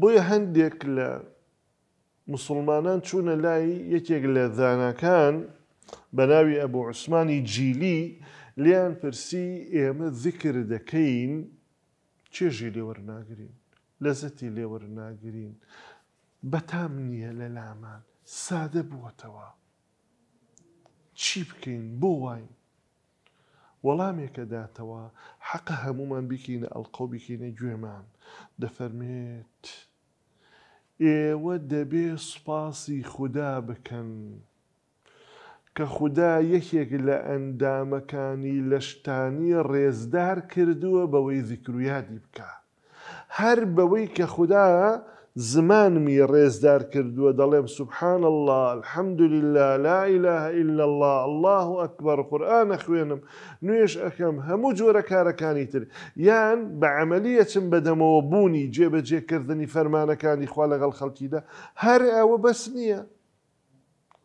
بۆیە هەندێک لە مسلمانان چوونە لای یەکێک لە داناکان بە ناوی ئەبوو عوسمانی جیلی لیان پرسی ئێمە ذکر دەکەین چێژی لێوەرناگرین لەزەتی لێوەرناگرین بەتام نییە لە لامان سادە بووەتەوە چی بکەین بۆ واین وەڵامێکە داتەوە حەقە هەمومان بکینە ئەلقۆ بکینە گوێمان دەفەرمێت ئێوە دەبێ سوپاسی خوددا بکەن کە خوددا یەکێک لە ئەندامەکانی لەشتانی ڕێزدار کردووە بەوەی زیکرویادی بکە هەر بەوەی کە خوددا زمانمی ڕێزدار کردووە دەڵێم سبحان الله الحەمدلله لا إله إلا الله الله ئەکبەر قورآە خوێنم نوێش ئەەکەم هەموو جۆرە کارەکانی تر یان بە عملیە چم بەدەمەوە بوونی جێبەجێکردنی فەرمانەکانی خوا لەگەڵ خەڵکیدا هەر ئەوە بەس نییە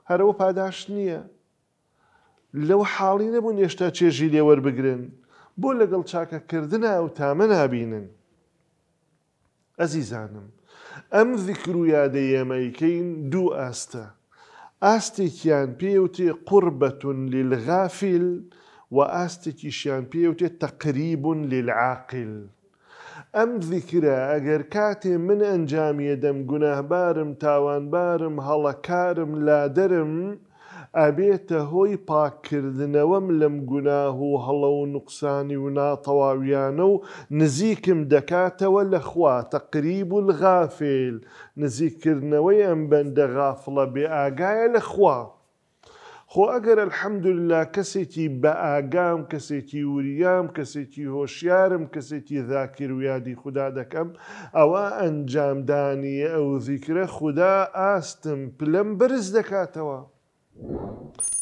هەرەوە پاداش نییە لەو حاڵی نەبوون هێشتا چێژی لێوەربگرن بۆ لەگەڵ چاکەکردنە ئەو تامە نابینن. ئەزیزانم ئەم ذکر و یادە ئێمەیکەین دوو ئاستە ئاستێکیان پێوتێ قوربەتون للغافل و ئاستێکیشیان پێوتێ تەقریبون للعاقل ئەم ذیکرە ئەگەر کاتێ من ئەنجامیە دەم گوناهبارم تاوانبارم هەڵەکارم لادەرم ئەبێتە هۆی پاکردنەوەم لەم گوناه و هەڵە و نوقسانی و ناتەواویانە و نزیکم دەکاتەوە لەخوا تەقریب و غافل نزیکردنەوەی ئەم بەندە غافڵە بێ ئاگایە لەخوا. خۆ ئەگەر الحەمدللا کەسێکی بە ئاگام کەسێکی وریام کەسێکی هۆشیارم کەسێکی ذاکر و یادی خوددا دەکەم ئەوە ئەنجامدانی ئەو زیکرە خوددا ئاستم پلم برز دەکاتەوە. Thank you.